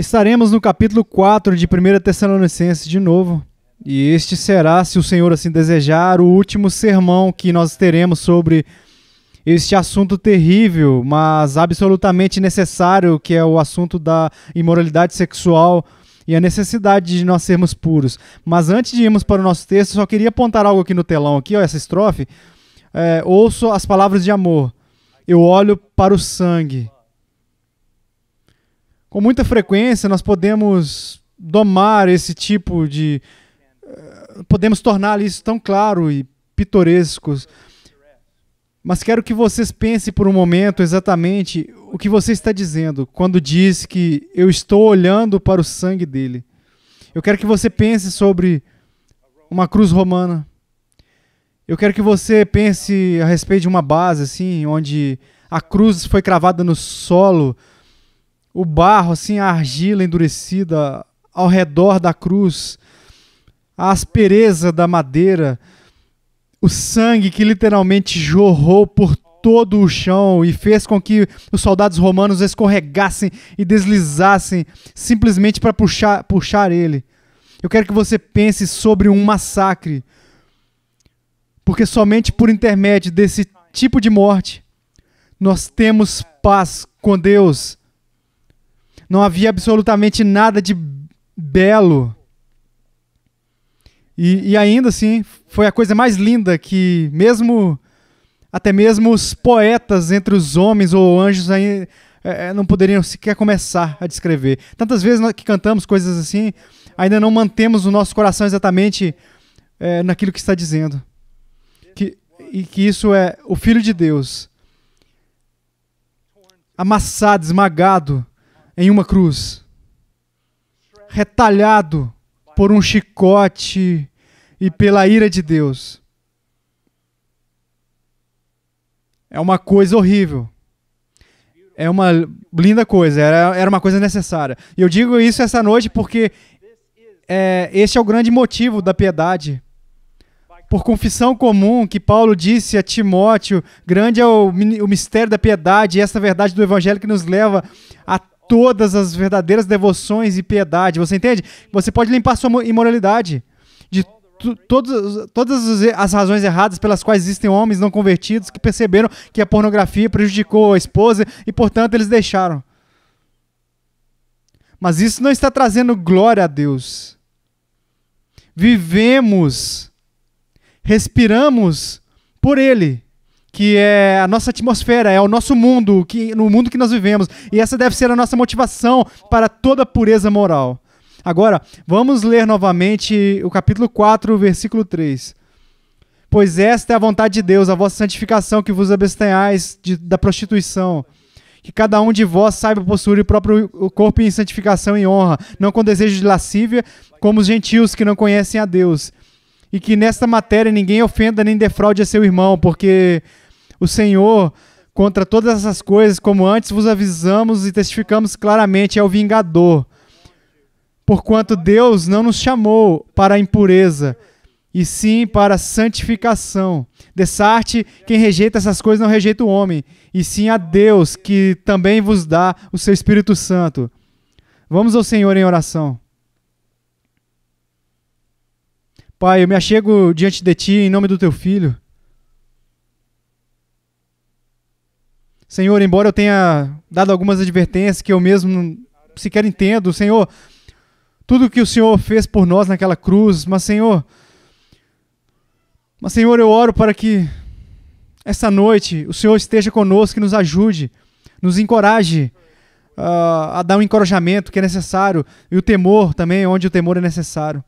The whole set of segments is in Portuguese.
Estaremos no capítulo 4 de 1 Tessalonicenses de novo. E este será, se o Senhor assim desejar, o último sermão que nós teremos sobre este assunto terrível, mas absolutamente necessário, que é o assunto da imoralidade sexual e a necessidade de nós sermos puros. Mas antes de irmos para o nosso texto, só queria apontar algo aqui no telão, aqui, ó, essa estrofe. É, ouço as palavras de amor. Eu olho para o sangue com muita frequência nós podemos domar esse tipo de. Eh, podemos tornar isso tão claro e pitorescos. Mas quero que vocês pensem por um momento exatamente o que você está dizendo quando diz que eu estou olhando para o sangue dele. Eu quero que você pense sobre uma cruz romana. Eu quero que você pense a respeito de uma base assim, onde a cruz foi cravada no solo, o barro, assim, a argila endurecida ao redor da cruz, a aspereza da madeira, o sangue que literalmente jorrou por todo o chão e fez com que os soldados romanos escorregassem e deslizassem simplesmente para puxar, puxar ele. Eu quero que você pense sobre um massacre, porque somente por intermédio desse tipo de morte nós temos paz com Deus não havia absolutamente nada de belo. E, e ainda assim, foi a coisa mais linda que, mesmo até mesmo os poetas entre os homens ou anjos aí, é, é não poderiam sequer começar a descrever. Tantas vezes que cantamos coisas assim, ainda não mantemos o nosso coração exatamente é, naquilo que está dizendo. Que, e que isso é o Filho de Deus amassado, esmagado, em uma cruz, retalhado por um chicote e pela ira de Deus. É uma coisa horrível. É uma linda coisa, era, era uma coisa necessária. E eu digo isso essa noite porque é, este é o grande motivo da piedade. Por confissão comum que Paulo disse a Timóteo, grande é o, o mistério da piedade, e essa verdade do Evangelho que nos leva a todas as verdadeiras devoções e piedade. Você entende? Você pode limpar sua imoralidade de todas as razões erradas pelas quais existem homens não convertidos que perceberam que a pornografia prejudicou a esposa e, portanto, eles deixaram. Mas isso não está trazendo glória a Deus. Vivemos, respiramos por Ele que é a nossa atmosfera, é o nosso mundo, que, no mundo que nós vivemos. E essa deve ser a nossa motivação para toda pureza moral. Agora, vamos ler novamente o capítulo 4, versículo 3. Pois esta é a vontade de Deus, a vossa santificação, que vos abstenhais de, da prostituição. Que cada um de vós saiba possuir o próprio corpo em santificação e honra, não com desejo de lascívia, como os gentios que não conhecem a Deus. E que nesta matéria ninguém ofenda nem defraude a seu irmão, porque o Senhor, contra todas essas coisas, como antes vos avisamos e testificamos claramente, é o vingador. Porquanto Deus não nos chamou para a impureza, e sim para a santificação. Dessarte quem rejeita essas coisas não rejeita o homem, e sim a Deus, que também vos dá o seu Espírito Santo. Vamos ao Senhor em oração. Pai, eu me achego diante de Ti em nome do Teu Filho. Senhor, embora eu tenha dado algumas advertências que eu mesmo sequer entendo, Senhor, tudo que o Senhor fez por nós naquela cruz, mas Senhor, mas Senhor, eu oro para que essa noite o Senhor esteja conosco, que nos ajude, nos encoraje uh, a dar um encorajamento que é necessário e o temor também, onde o temor é necessário.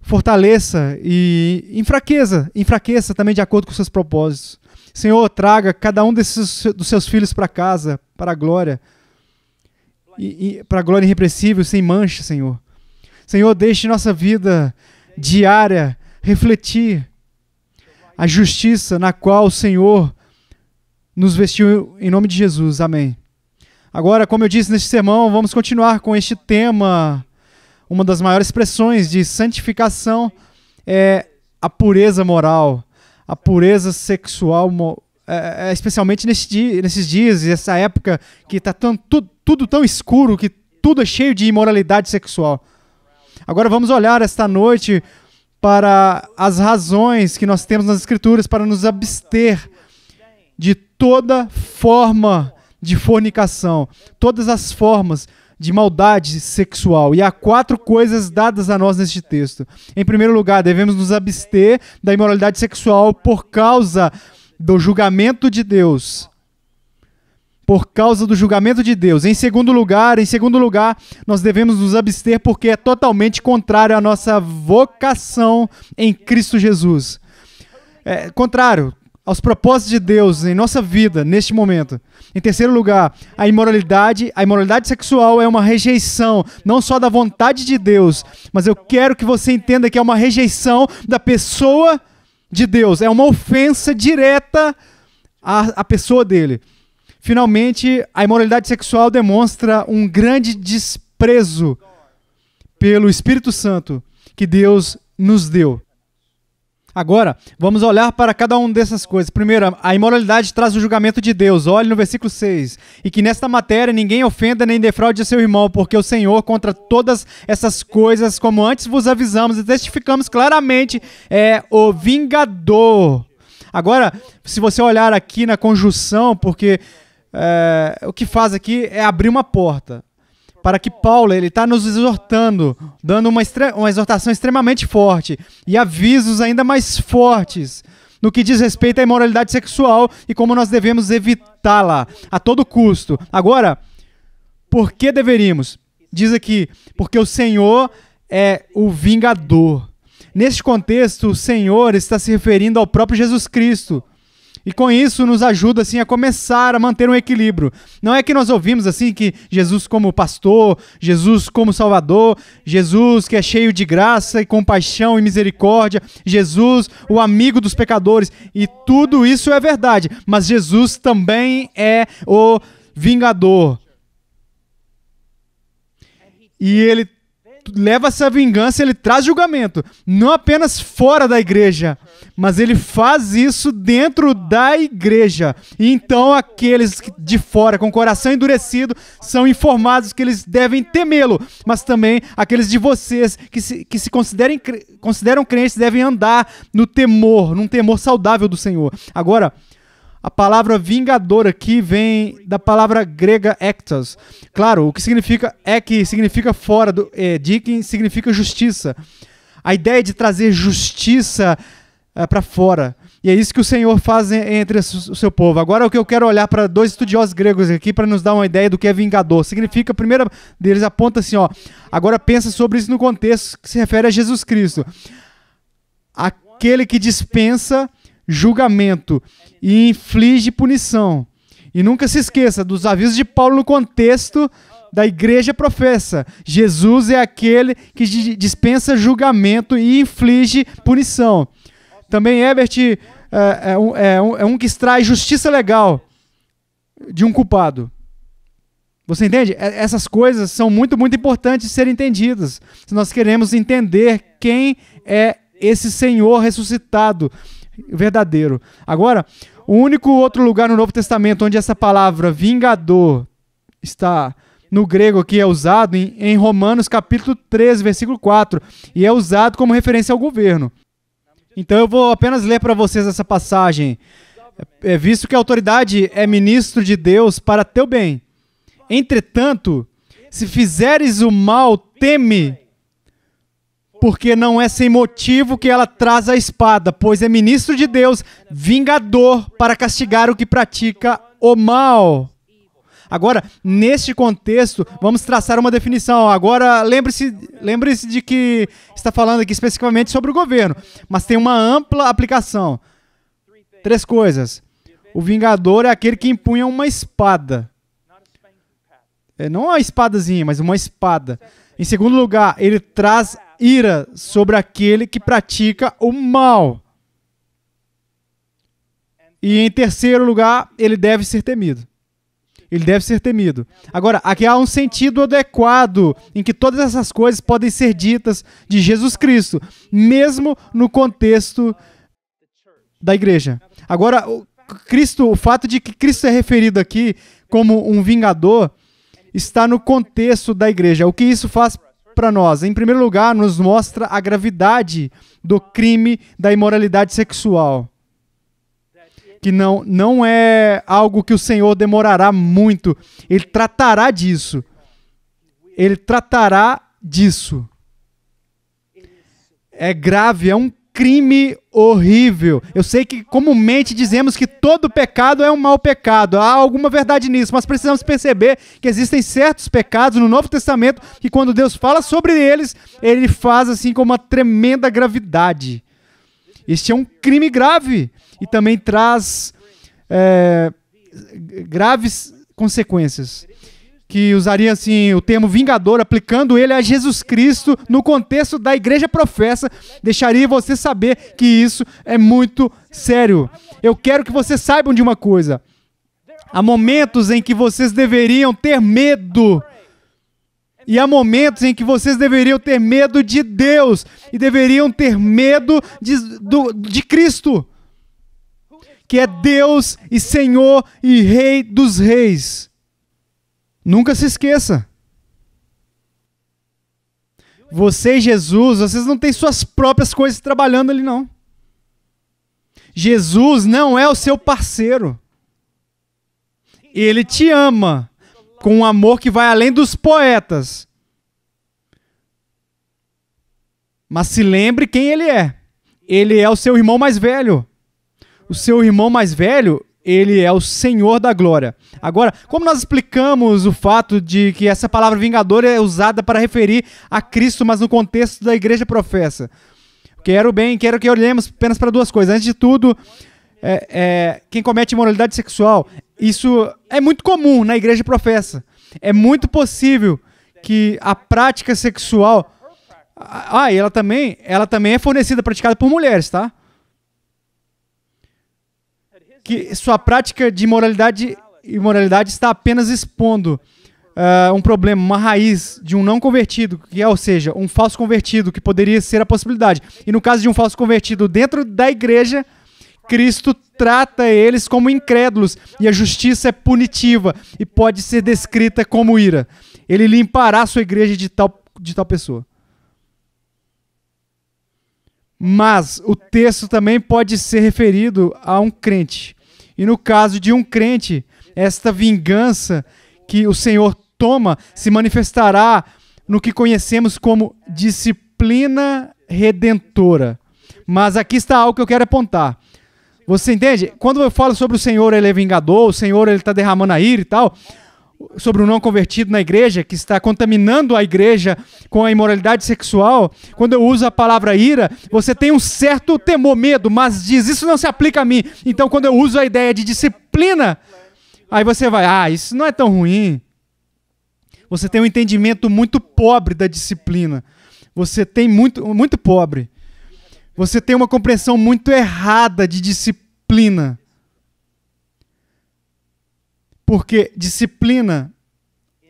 Fortaleça e enfraqueça, enfraqueça também de acordo com os seus propósitos. Senhor, traga cada um desses dos seus filhos para casa, para a glória, e, e para a glória irrepressível, sem mancha, Senhor. Senhor, deixe nossa vida diária refletir a justiça na qual o Senhor nos vestiu em nome de Jesus. Amém. Agora, como eu disse neste sermão, vamos continuar com este tema. Uma das maiores expressões de santificação é a pureza moral a pureza sexual, é, é, é, especialmente nesse dia, nesses dias, essa época que está tão, tu, tudo tão escuro, que tudo é cheio de imoralidade sexual. Agora vamos olhar esta noite para as razões que nós temos nas Escrituras para nos abster de toda forma de fornicação, todas as formas, de maldade sexual. E há quatro coisas dadas a nós neste texto. Em primeiro lugar, devemos nos abster da imoralidade sexual por causa do julgamento de Deus por causa do julgamento de Deus. Em segundo lugar, em segundo lugar, nós devemos nos abster porque é totalmente contrário à nossa vocação em Cristo Jesus. É contrário, aos propósitos de Deus em nossa vida neste momento. Em terceiro lugar, a imoralidade, a imoralidade sexual é uma rejeição não só da vontade de Deus, mas eu quero que você entenda que é uma rejeição da pessoa de Deus, é uma ofensa direta à, à pessoa dele. Finalmente, a imoralidade sexual demonstra um grande desprezo pelo Espírito Santo que Deus nos deu. Agora, vamos olhar para cada uma dessas coisas. Primeiro, a imoralidade traz o julgamento de Deus. Olhe no versículo 6. E que nesta matéria ninguém ofenda nem defraude seu irmão, porque o Senhor, contra todas essas coisas, como antes vos avisamos e testificamos claramente, é o vingador. Agora, se você olhar aqui na conjunção, porque é, o que faz aqui é abrir uma porta para que Paulo ele está nos exortando, dando uma, uma exortação extremamente forte e avisos ainda mais fortes no que diz respeito à imoralidade sexual e como nós devemos evitá-la a todo custo. Agora, por que deveríamos? Diz aqui, porque o Senhor é o vingador. Neste contexto, o Senhor está se referindo ao próprio Jesus Cristo. E com isso nos ajuda assim a começar a manter um equilíbrio. Não é que nós ouvimos assim que Jesus como pastor, Jesus como salvador, Jesus que é cheio de graça e compaixão e misericórdia, Jesus o amigo dos pecadores, e tudo isso é verdade, mas Jesus também é o vingador. E ele leva essa vingança, ele traz julgamento. Não apenas fora da igreja, mas ele faz isso dentro da igreja. E então aqueles de fora, com o coração endurecido, são informados que eles devem temê-lo. Mas também aqueles de vocês que se, que se considerem, consideram crentes devem andar no temor, num temor saudável do Senhor. Agora. A palavra vingador aqui vem da palavra grega ectos. Claro, o que significa é que significa fora do é, significa justiça. A ideia de trazer justiça é, para fora. E é isso que o Senhor faz entre o seu povo. Agora o que eu quero olhar para dois estudiosos gregos aqui para nos dar uma ideia do que é vingador. Significa, a primeira deles aponta assim, ó. Agora pensa sobre isso no contexto que se refere a Jesus Cristo. Aquele que dispensa julgamento e inflige punição. E nunca se esqueça dos avisos de Paulo no contexto da igreja professa. Jesus é aquele que dispensa julgamento e inflige punição. Também Herbert é, é, um, é, um, é um que extrai justiça legal de um culpado. Você entende? Essas coisas são muito, muito importantes de serem entendidas. Se nós queremos entender quem é esse Senhor ressuscitado, verdadeiro. Agora, o único outro lugar no Novo Testamento onde essa palavra vingador está no grego que é usado em, em Romanos capítulo 13, versículo 4, e é usado como referência ao governo. Então eu vou apenas ler para vocês essa passagem. É, é, visto que a autoridade é ministro de Deus para teu bem. Entretanto, se fizeres o mal, teme porque não é sem motivo que ela traz a espada, pois é ministro de Deus, vingador para castigar o que pratica o mal. Agora, neste contexto, vamos traçar uma definição. Agora, lembre-se lembre de que está falando aqui especificamente sobre o governo, mas tem uma ampla aplicação. Três coisas. O vingador é aquele que empunha uma espada. É, não uma espadazinha, mas uma espada. Em segundo lugar, ele traz ira sobre aquele que pratica o mal. E em terceiro lugar, ele deve ser temido. Ele deve ser temido. Agora, aqui há um sentido adequado em que todas essas coisas podem ser ditas de Jesus Cristo, mesmo no contexto da igreja. Agora, o, Cristo, o fato de que Cristo é referido aqui como um vingador está no contexto da igreja. O que isso faz para nós? Em primeiro lugar, nos mostra a gravidade do crime da imoralidade sexual. Que não, não é algo que o Senhor demorará muito. Ele tratará disso. Ele tratará disso. É grave, é um crime horrível. Eu sei que comumente dizemos que todo pecado é um mau pecado. Há alguma verdade nisso, mas precisamos perceber que existem certos pecados no Novo Testamento que quando Deus fala sobre eles, ele faz assim com uma tremenda gravidade. Este é um crime grave e também traz é, graves consequências que usaria assim o termo vingador, aplicando ele a Jesus Cristo no contexto da igreja professa, deixaria você saber que isso é muito sério. Eu quero que vocês saibam de uma coisa. Há momentos em que vocês deveriam ter medo. E há momentos em que vocês deveriam ter medo de Deus e deveriam ter medo de, do, de Cristo, que é Deus e Senhor e Rei dos Reis. Nunca se esqueça. Você e Jesus, vocês não têm suas próprias coisas trabalhando ali, não. Jesus não é o seu parceiro. Ele te ama com um amor que vai além dos poetas. Mas se lembre quem ele é. Ele é o seu irmão mais velho. O seu irmão mais velho, ele é o Senhor da Glória. Agora, como nós explicamos o fato de que essa palavra vingador é usada para referir a Cristo, mas no contexto da igreja professa? Quero bem, quero que olhemos apenas para duas coisas. Antes de tudo, é, é, quem comete imoralidade sexual, isso é muito comum na igreja professa. É muito possível que a prática sexual. Ah, e ela também, ela também é fornecida, praticada por mulheres, tá? que sua prática de moralidade e moralidade está apenas expondo uh, um problema, uma raiz de um não convertido, que é, ou seja, um falso convertido, que poderia ser a possibilidade. E no caso de um falso convertido dentro da igreja, Cristo trata eles como incrédulos e a justiça é punitiva e pode ser descrita como ira. Ele limpará sua igreja de tal, de tal pessoa. Mas o texto também pode ser referido a um crente e no caso de um crente, esta vingança que o Senhor toma se manifestará no que conhecemos como disciplina redentora. Mas aqui está algo que eu quero apontar. Você entende? Quando eu falo sobre o Senhor, ele é vingador, o Senhor ele está derramando a ira e tal sobre o não convertido na igreja, que está contaminando a igreja com a imoralidade sexual, quando eu uso a palavra ira, você tem um certo temor, medo, mas diz isso não se aplica a mim. Então, quando eu uso a ideia de disciplina, aí você vai, ah, isso não é tão ruim. Você tem um entendimento muito pobre da disciplina. Você tem muito, muito pobre. Você tem uma compreensão muito errada de disciplina. Porque disciplina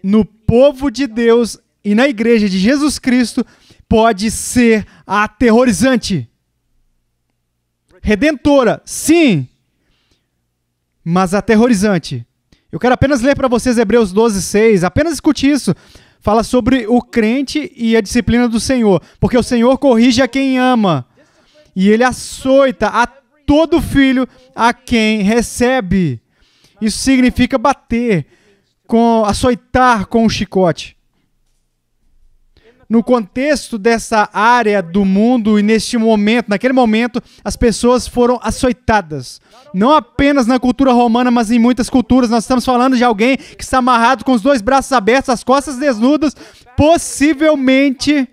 no povo de Deus e na igreja de Jesus Cristo pode ser aterrorizante. Redentora, sim, mas aterrorizante. Eu quero apenas ler para vocês Hebreus 12, 6. Apenas escute isso. Fala sobre o crente e a disciplina do Senhor. Porque o Senhor corrige a quem ama. E ele açoita a todo filho a quem recebe. Isso significa bater, com açoitar com o chicote. No contexto dessa área do mundo e neste momento, naquele momento, as pessoas foram açoitadas. Não apenas na cultura romana, mas em muitas culturas. Nós estamos falando de alguém que está amarrado com os dois braços abertos, as costas desnudas, possivelmente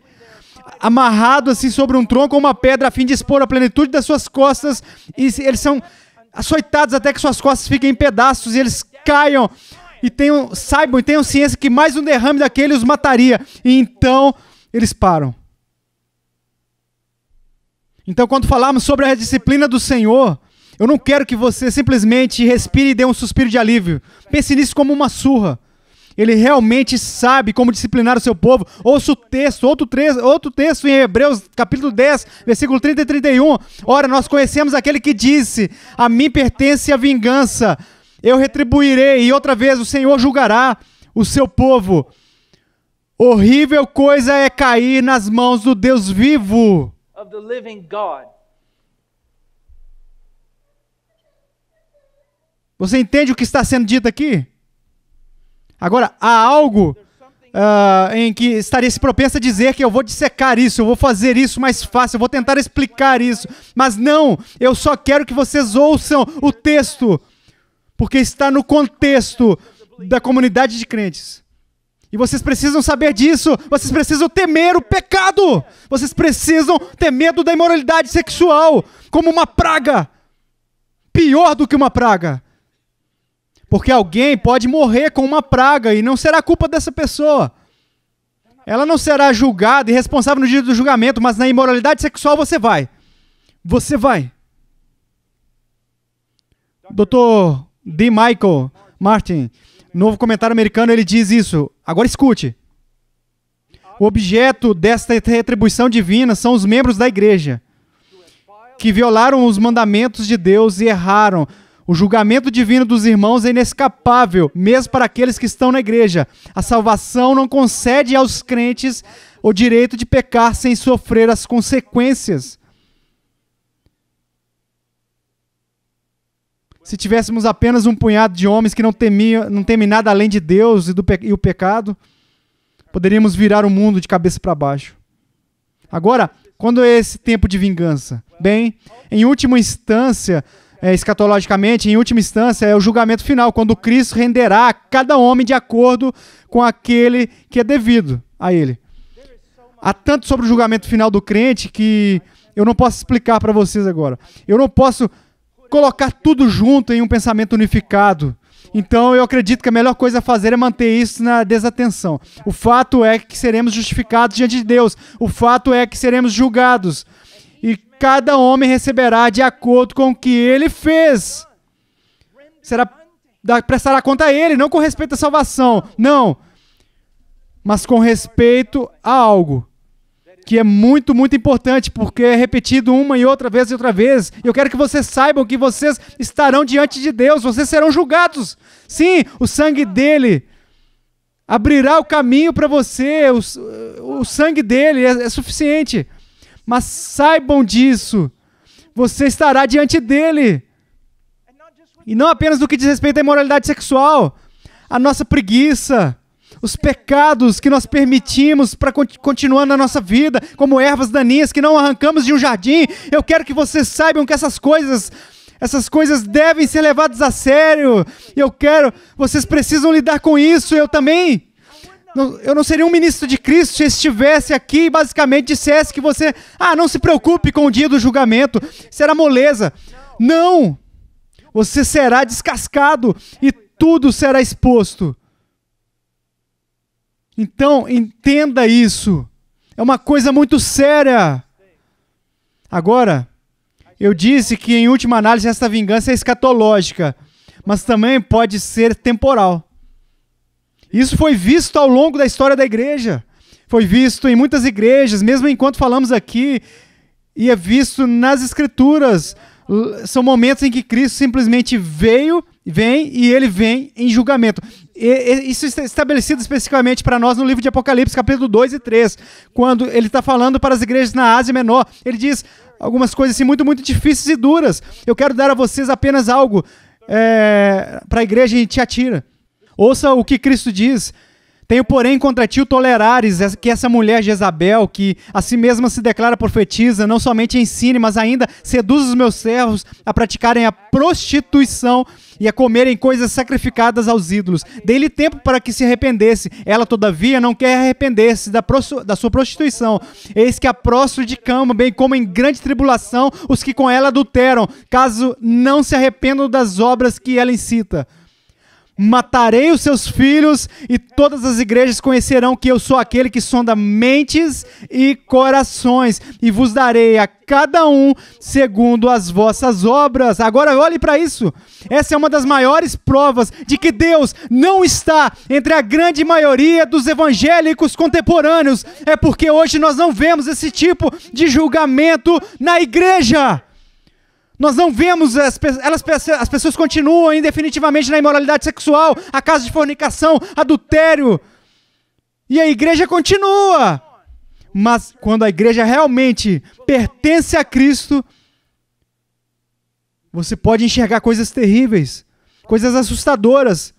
amarrado assim sobre um tronco ou uma pedra a fim de expor a plenitude das suas costas. E eles são açoitados até que suas costas fiquem em pedaços e eles caiam e tenham, saibam e tenham ciência que mais um derrame daquele os mataria. E então eles param. Então, quando falarmos sobre a disciplina do Senhor, eu não quero que você simplesmente respire e dê um suspiro de alívio. Pense nisso como uma surra ele realmente sabe como disciplinar o seu povo. Ouça o texto, outro, tre- outro texto em Hebreus, capítulo 10, versículo 30 e 31. Ora, nós conhecemos aquele que disse: A mim pertence a vingança, eu retribuirei, e outra vez o Senhor julgará o seu povo. Horrível coisa é cair nas mãos do Deus vivo. Of the living God. Você entende o que está sendo dito aqui? Agora, há algo uh, em que estaria se propensa a dizer que eu vou dissecar isso, eu vou fazer isso mais fácil, eu vou tentar explicar isso. Mas não, eu só quero que vocês ouçam o texto, porque está no contexto da comunidade de crentes. E vocês precisam saber disso, vocês precisam temer o pecado, vocês precisam ter medo da imoralidade sexual como uma praga pior do que uma praga. Porque alguém pode morrer com uma praga e não será culpa dessa pessoa. Ela não será julgada e responsável no dia do julgamento, mas na imoralidade sexual você vai. Você vai. Dr. D. Michael Martin, novo comentário americano, ele diz isso. Agora escute. O objeto desta retribuição divina são os membros da igreja que violaram os mandamentos de Deus e erraram o julgamento divino dos irmãos é inescapável, mesmo para aqueles que estão na igreja. A salvação não concede aos crentes o direito de pecar sem sofrer as consequências. se tivéssemos apenas um punhado de homens que não temiam, não temem nada além de Deus e, do, e o pecado, poderíamos virar o mundo de cabeça para baixo. Agora, quando é esse tempo de vingança? Bem, em última instância, é, escatologicamente, em última instância, é o julgamento final, quando Cristo renderá a cada homem de acordo com aquele que é devido a ele. Há tanto sobre o julgamento final do crente que eu não posso explicar para vocês agora. Eu não posso colocar tudo junto em um pensamento unificado. Então eu acredito que a melhor coisa a fazer é manter isso na desatenção. O fato é que seremos justificados diante de Deus. O fato é que seremos julgados. Cada homem receberá de acordo com o que ele fez. Será prestará conta a ele, não com respeito à salvação, não, mas com respeito a algo que é muito, muito importante, porque é repetido uma e outra vez e outra vez. Eu quero que vocês saibam que vocês estarão diante de Deus, vocês serão julgados. Sim, o sangue dele abrirá o caminho para você, o, o sangue dele é, é suficiente. Mas saibam disso, você estará diante dele. E não apenas do que diz respeito à imoralidade sexual, a nossa preguiça, os pecados que nós permitimos para continuar na nossa vida, como ervas daninhas que não arrancamos de um jardim. Eu quero que vocês saibam que essas coisas, essas coisas devem ser levadas a sério. Eu quero, vocês precisam lidar com isso, eu também eu não seria um ministro de Cristo se estivesse aqui e basicamente dissesse que você, ah, não se preocupe com o dia do julgamento, será moleza. Não! Você será descascado e tudo será exposto. Então, entenda isso. É uma coisa muito séria. Agora, eu disse que, em última análise, essa vingança é escatológica, mas também pode ser temporal. Isso foi visto ao longo da história da igreja. Foi visto em muitas igrejas, mesmo enquanto falamos aqui, e é visto nas escrituras. São momentos em que Cristo simplesmente veio, vem e ele vem em julgamento. E, isso está estabelecido especificamente para nós no livro de Apocalipse, capítulo 2 e 3, quando ele está falando para as igrejas na Ásia Menor. Ele diz algumas coisas assim, muito, muito difíceis e duras. Eu quero dar a vocês apenas algo é, para a igreja em Tiatira. Ouça o que Cristo diz. Tenho, porém, contra ti o tolerares que essa mulher Jezabel, que a si mesma se declara profetisa, não somente ensine, mas ainda seduz os meus servos a praticarem a prostituição e a comerem coisas sacrificadas aos ídolos. Dei-lhe tempo para que se arrependesse. Ela, todavia, não quer arrepender-se da, da, sua prostituição. Eis que a próstro de cama, bem como em grande tribulação, os que com ela adulteram, caso não se arrependam das obras que ela incita matarei os seus filhos e todas as igrejas conhecerão que eu sou aquele que sonda mentes e corações e vos darei a cada um segundo as vossas obras. Agora olhe para isso. Essa é uma das maiores provas de que Deus não está entre a grande maioria dos evangélicos contemporâneos. É porque hoje nós não vemos esse tipo de julgamento na igreja. Nós não vemos as, elas, as pessoas continuam indefinitivamente na imoralidade sexual, a casa de fornicação, adultério. E a igreja continua. Mas quando a igreja realmente pertence a Cristo, você pode enxergar coisas terríveis, coisas assustadoras.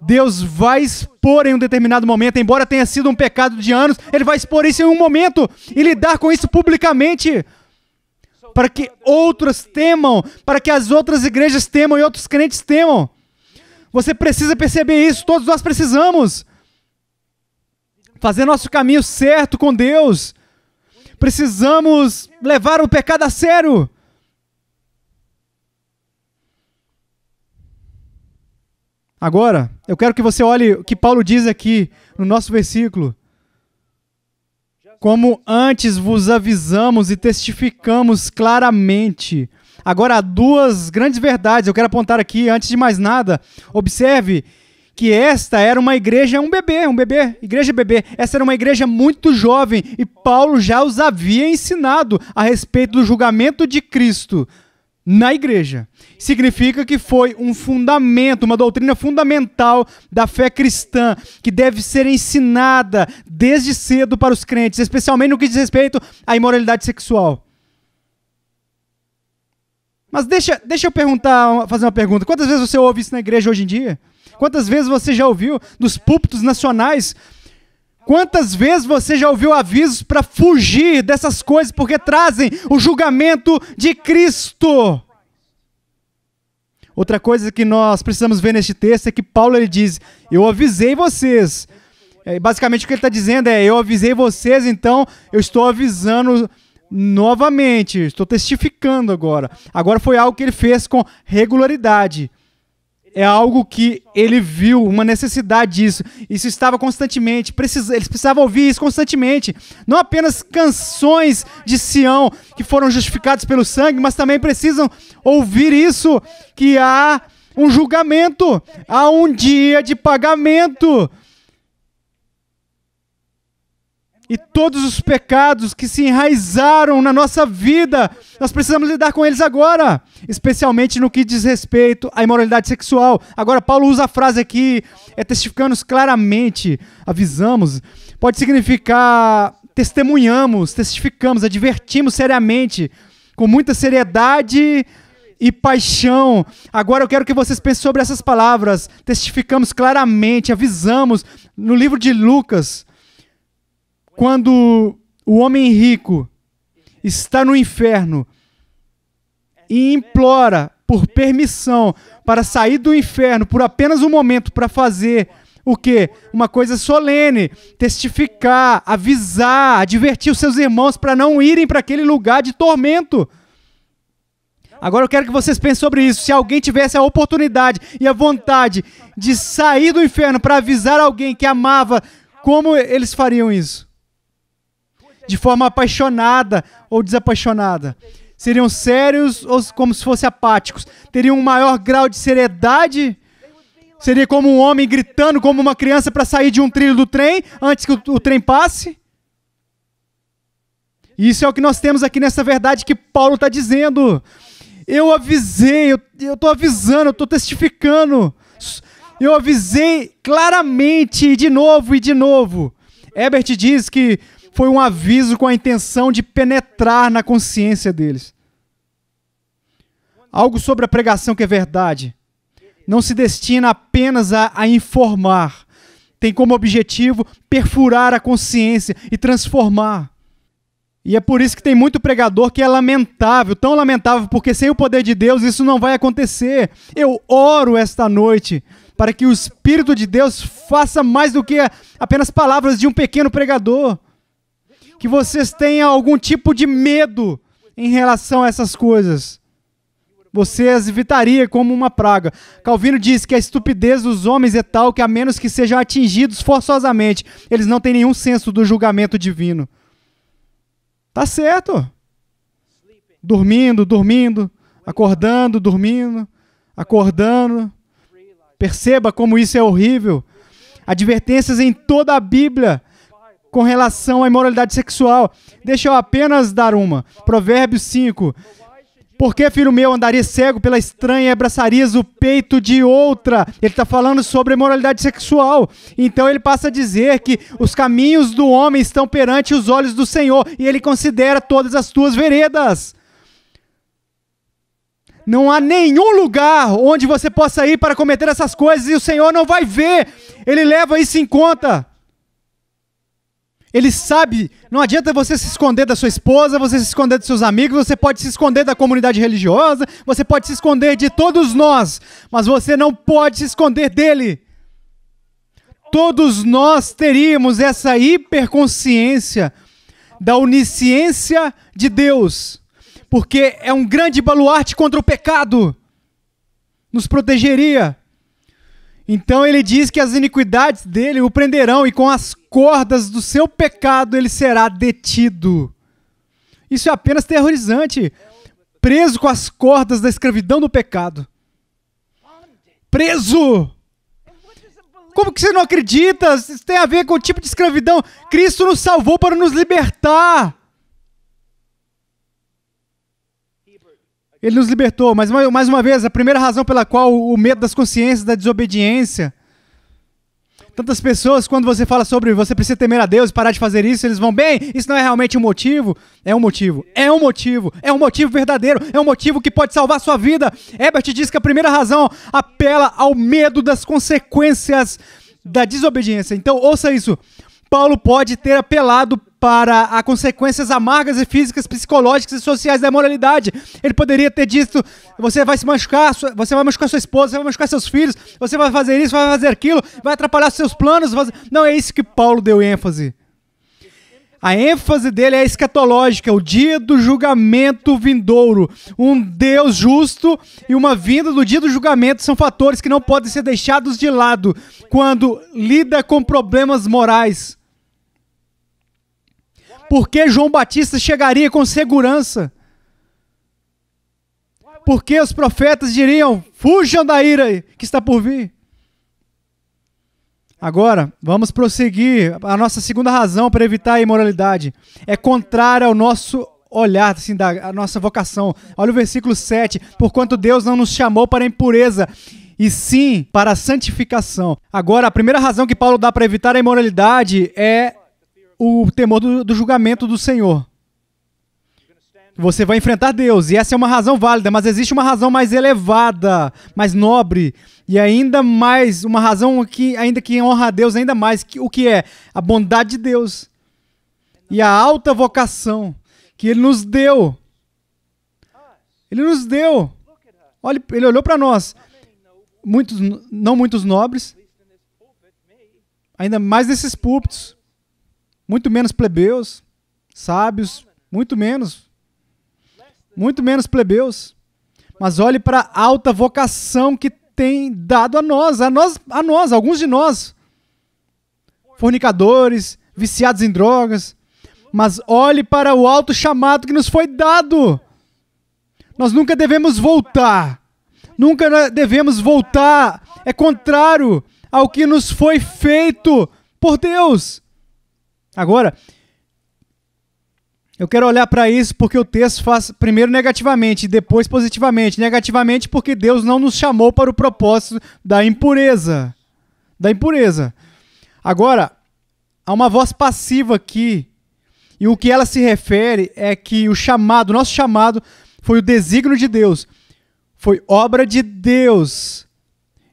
Deus vai expor em um determinado momento, embora tenha sido um pecado de anos, ele vai expor isso em um momento e lidar com isso publicamente para que outros temam, para que as outras igrejas temam e outros crentes temam. Você precisa perceber isso, todos nós precisamos fazer nosso caminho certo com Deus. Precisamos levar o pecado a sério. Agora, eu quero que você olhe o que Paulo diz aqui no nosso versículo. Como antes vos avisamos e testificamos claramente. Agora, há duas grandes verdades eu quero apontar aqui, antes de mais nada. Observe que esta era uma igreja, um bebê, um bebê, igreja bebê. Essa era uma igreja muito jovem e Paulo já os havia ensinado a respeito do julgamento de Cristo na igreja. Significa que foi um fundamento, uma doutrina fundamental da fé cristã, que deve ser ensinada desde cedo para os crentes, especialmente no que diz respeito à imoralidade sexual. Mas deixa, deixa eu perguntar, fazer uma pergunta. Quantas vezes você ouve isso na igreja hoje em dia? Quantas vezes você já ouviu nos púlpitos nacionais Quantas vezes você já ouviu avisos para fugir dessas coisas porque trazem o julgamento de Cristo? Outra coisa que nós precisamos ver neste texto é que Paulo ele diz: Eu avisei vocês. É, basicamente o que ele está dizendo é: Eu avisei vocês, então eu estou avisando novamente, estou testificando agora. Agora foi algo que ele fez com regularidade é algo que ele viu, uma necessidade disso. Isso estava constantemente, precisa, eles precisavam ouvir isso constantemente. Não apenas canções de Sião que foram justificadas pelo sangue, mas também precisam ouvir isso que há um julgamento, há um dia de pagamento e todos os pecados que se enraizaram na nossa vida, nós precisamos lidar com eles agora, especialmente no que diz respeito à imoralidade sexual. Agora, Paulo usa a frase aqui, é testificamos claramente, avisamos, pode significar testemunhamos, testificamos, advertimos seriamente, com muita seriedade e paixão. Agora eu quero que vocês pensem sobre essas palavras. Testificamos claramente, avisamos. No livro de Lucas, quando o homem rico está no inferno e implora por permissão para sair do inferno por apenas um momento para fazer o quê? Uma coisa solene, testificar, avisar, advertir os seus irmãos para não irem para aquele lugar de tormento. Agora eu quero que vocês pensem sobre isso. Se alguém tivesse a oportunidade e a vontade de sair do inferno para avisar alguém que amava, como eles fariam isso? de forma apaixonada ou desapaixonada. Seriam sérios ou como se fossem apáticos. Teriam um maior grau de seriedade. Seria como um homem gritando como uma criança para sair de um trilho do trem antes que o, o trem passe. Isso é o que nós temos aqui nessa verdade que Paulo está dizendo. Eu avisei, eu estou avisando, eu estou testificando. Eu avisei claramente, de novo e de novo. Herbert diz que foi um aviso com a intenção de penetrar na consciência deles. Algo sobre a pregação que é verdade. Não se destina apenas a, a informar, tem como objetivo perfurar a consciência e transformar. E é por isso que tem muito pregador que é lamentável, tão lamentável, porque sem o poder de Deus isso não vai acontecer. Eu oro esta noite para que o Espírito de Deus faça mais do que apenas palavras de um pequeno pregador que vocês tenham algum tipo de medo em relação a essas coisas. Você as evitaria como uma praga. Calvino diz que a estupidez dos homens é tal que, a menos que sejam atingidos forçosamente, eles não têm nenhum senso do julgamento divino. Tá certo. Dormindo, dormindo, acordando, dormindo, acordando. Perceba como isso é horrível. Advertências em toda a Bíblia com relação à imoralidade sexual. Deixa eu apenas dar uma. Provérbios 5. Por que, filho meu, andaria cego pela estranha e abraçarias o peito de outra? Ele está falando sobre imoralidade sexual. Então ele passa a dizer que os caminhos do homem estão perante os olhos do Senhor e ele considera todas as tuas veredas. Não há nenhum lugar onde você possa ir para cometer essas coisas e o Senhor não vai ver. Ele leva isso em conta. Ele sabe, não adianta você se esconder da sua esposa, você se esconder dos seus amigos, você pode se esconder da comunidade religiosa, você pode se esconder de todos nós, mas você não pode se esconder dele. Todos nós teríamos essa hiperconsciência da onisciência de Deus, porque é um grande baluarte contra o pecado. Nos protegeria. Então ele diz que as iniquidades dele o prenderão e com as cordas do seu pecado ele será detido. Isso é apenas terrorizante. Preso com as cordas da escravidão do pecado. Preso! Como que você não acredita? Isso tem a ver com o tipo de escravidão. Cristo nos salvou para nos libertar. Ele nos libertou, mas mais uma vez, a primeira razão pela qual o medo das consciências, da desobediência. Tantas pessoas, quando você fala sobre você precisa temer a Deus, e parar de fazer isso, eles vão, bem, isso não é realmente um motivo? É um motivo, é um motivo, é um motivo verdadeiro, é um motivo que pode salvar sua vida. Herbert diz que a primeira razão apela ao medo das consequências da desobediência. Então, ouça isso. Paulo pode ter apelado para as consequências amargas e físicas, psicológicas e sociais da moralidade. Ele poderia ter dito: você vai se machucar, você vai machucar sua esposa, você vai machucar seus filhos, você vai fazer isso, vai fazer aquilo, vai atrapalhar seus planos. Não é isso que Paulo deu ênfase. A ênfase dele é escatológica, é o dia do julgamento vindouro. Um Deus justo e uma vinda do dia do julgamento são fatores que não podem ser deixados de lado quando lida com problemas morais. Por que João Batista chegaria com segurança? Por que os profetas diriam: fujam da ira que está por vir? Agora, vamos prosseguir. A nossa segunda razão para evitar a imoralidade é contrária ao nosso olhar, assim, da nossa vocação. Olha o versículo 7. Porquanto Deus não nos chamou para a impureza, e sim para a santificação. Agora, a primeira razão que Paulo dá para evitar a imoralidade é o temor do, do julgamento do Senhor. Você vai enfrentar Deus, e essa é uma razão válida, mas existe uma razão mais elevada, mais nobre, e ainda mais, uma razão que, ainda que honra a Deus ainda mais, que, o que é a bondade de Deus e a alta vocação que Ele nos deu. Ele nos deu. Olha, ele olhou para nós. Muitos, não muitos nobres, ainda mais nesses púlpitos muito menos plebeus, sábios, muito menos. Muito menos plebeus. Mas olhe para a alta vocação que tem dado a nós, a nós, a nós, alguns de nós. Fornicadores, viciados em drogas. Mas olhe para o alto chamado que nos foi dado. Nós nunca devemos voltar. Nunca devemos voltar. É contrário ao que nos foi feito por Deus. Agora, eu quero olhar para isso porque o texto faz primeiro negativamente e depois positivamente. Negativamente porque Deus não nos chamou para o propósito da impureza. Da impureza. Agora, há uma voz passiva aqui. E o que ela se refere é que o chamado, nosso chamado, foi o desígnio de Deus. Foi obra de Deus.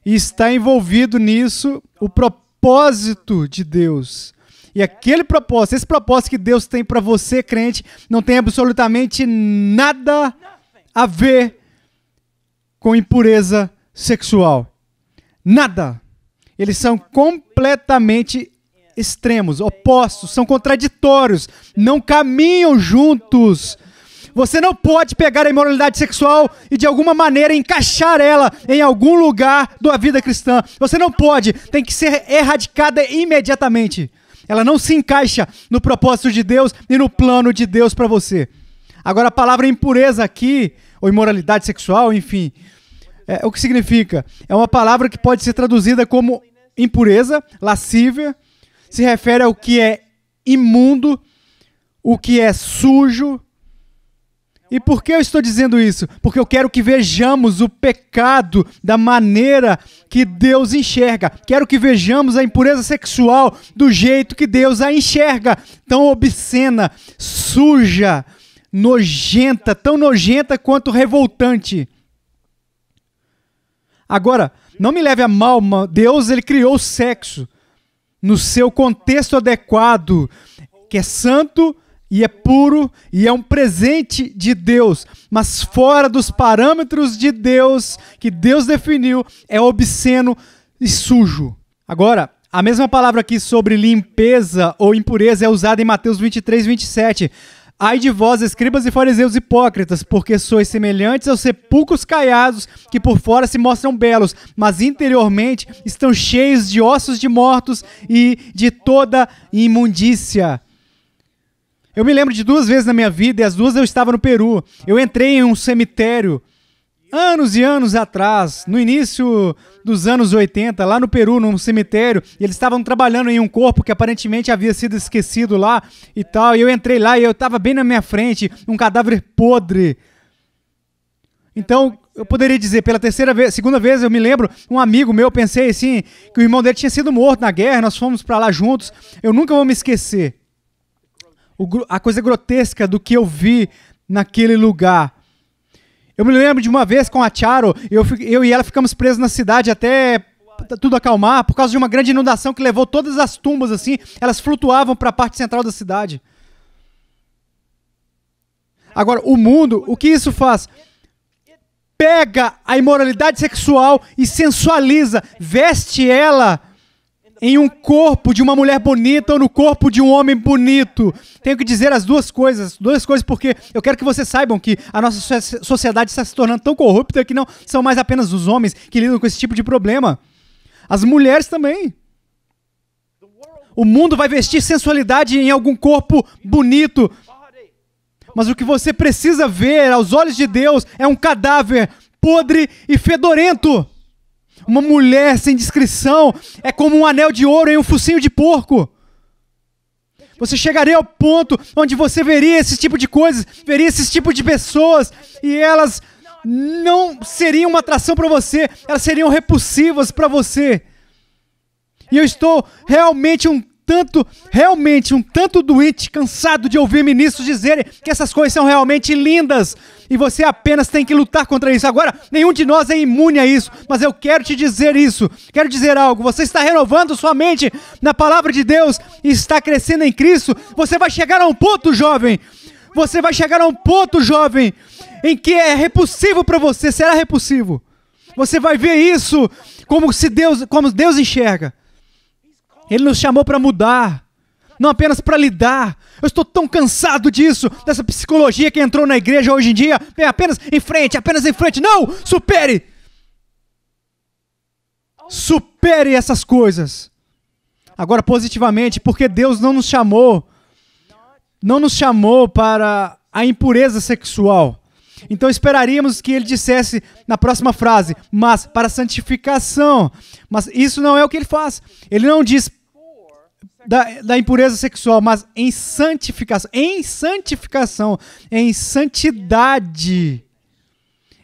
E está envolvido nisso o propósito de Deus. E aquele propósito, esse propósito que Deus tem para você, crente, não tem absolutamente nada a ver com impureza sexual. Nada. Eles são completamente extremos, opostos, são contraditórios, não caminham juntos. Você não pode pegar a imoralidade sexual e de alguma maneira encaixar ela em algum lugar da vida cristã. Você não pode, tem que ser erradicada imediatamente. Ela não se encaixa no propósito de Deus e no plano de Deus para você. Agora, a palavra impureza aqui, ou imoralidade sexual, enfim, é, o que significa? É uma palavra que pode ser traduzida como impureza, lascívia, se refere ao que é imundo, o que é sujo, e por que eu estou dizendo isso? Porque eu quero que vejamos o pecado da maneira que Deus enxerga. Quero que vejamos a impureza sexual do jeito que Deus a enxerga tão obscena, suja, nojenta, tão nojenta quanto revoltante. Agora, não me leve a mal, Deus ele criou o sexo no seu contexto adequado, que é santo e é puro e é um presente de Deus, mas fora dos parâmetros de Deus que Deus definiu, é obsceno e sujo. Agora, a mesma palavra aqui sobre limpeza ou impureza é usada em Mateus 23, 27. Ai de vós, escribas e fariseus hipócritas, porque sois semelhantes aos sepulcros caiados, que por fora se mostram belos, mas interiormente estão cheios de ossos de mortos e de toda imundícia. Eu me lembro de duas vezes na minha vida, e as duas eu estava no Peru. Eu entrei em um cemitério anos e anos atrás, no início dos anos 80, lá no Peru, num cemitério, eles estavam trabalhando em um corpo que aparentemente havia sido esquecido lá e tal. E eu entrei lá e eu estava bem na minha frente, um cadáver podre. Então, eu poderia dizer, pela terceira vez, segunda vez, eu me lembro, um amigo meu, pensei assim, que o irmão dele tinha sido morto na guerra, nós fomos para lá juntos. Eu nunca vou me esquecer o, a coisa grotesca do que eu vi naquele lugar. Eu me lembro de uma vez com a Charo, eu, eu e ela ficamos presos na cidade até tudo acalmar, por causa de uma grande inundação que levou todas as tumbas assim, elas flutuavam para a parte central da cidade. Agora, o mundo, o que isso faz? Pega a imoralidade sexual e sensualiza, veste ela em um corpo de uma mulher bonita ou no corpo de um homem bonito. Tenho que dizer as duas coisas, duas coisas porque eu quero que vocês saibam que a nossa sociedade está se tornando tão corrupta que não são mais apenas os homens que lidam com esse tipo de problema. As mulheres também. O mundo vai vestir sensualidade em algum corpo bonito. Mas o que você precisa ver aos olhos de Deus é um cadáver podre e fedorento. Uma mulher sem discrição é como um anel de ouro em um focinho de porco. Você chegaria ao ponto onde você veria esse tipo de coisas, veria esse tipo de pessoas e elas não seriam uma atração para você, elas seriam repulsivas para você. E eu estou realmente um tanto, realmente um tanto doente, cansado de ouvir ministros dizerem que essas coisas são realmente lindas e você apenas tem que lutar contra isso. Agora, nenhum de nós é imune a isso, mas eu quero te dizer isso, quero dizer algo. Você está renovando sua mente na palavra de Deus e está crescendo em Cristo. Você vai chegar a um ponto, jovem. Você vai chegar a um ponto, jovem, em que é repulsivo para você, será repulsivo. Você vai ver isso como se Deus, como Deus enxerga. Ele nos chamou para mudar, não apenas para lidar. Eu estou tão cansado disso, dessa psicologia que entrou na igreja hoje em dia. É apenas em frente, apenas em frente. Não! Supere! Supere essas coisas. Agora, positivamente, porque Deus não nos chamou, não nos chamou para a impureza sexual. Então esperaríamos que ele dissesse na próxima frase, mas para santificação. Mas isso não é o que ele faz. Ele não diz da, da, impureza sexual, mas em santificação, em santificação, em santidade,